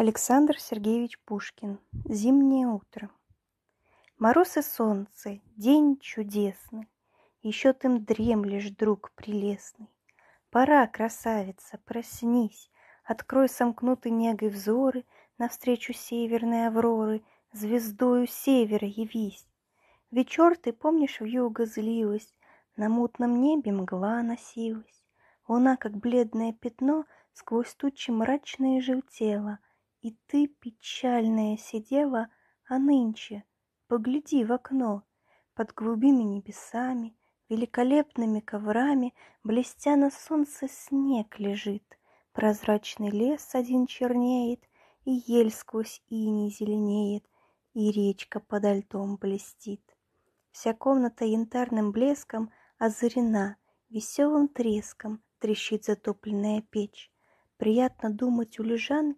Александр Сергеевич Пушкин. Зимнее утро. Мороз и солнце, день чудесный, Еще ты дремлешь, друг прелестный. Пора, красавица, проснись, Открой сомкнутый негой взоры Навстречу северной авроры, Звездою севера явись. Вечер ты, помнишь, в вьюга злилась, На мутном небе мгла носилась, Луна, как бледное пятно, Сквозь тучи мрачное желтела — и ты, печальная, сидела, а нынче, погляди в окно, под глубими небесами, великолепными коврами, блестя на солнце снег лежит, прозрачный лес один чернеет, и ель сквозь иней зеленеет, и речка под льдом блестит. Вся комната янтарным блеском озарена, веселым треском трещит затопленная печь. Приятно думать у лежанки,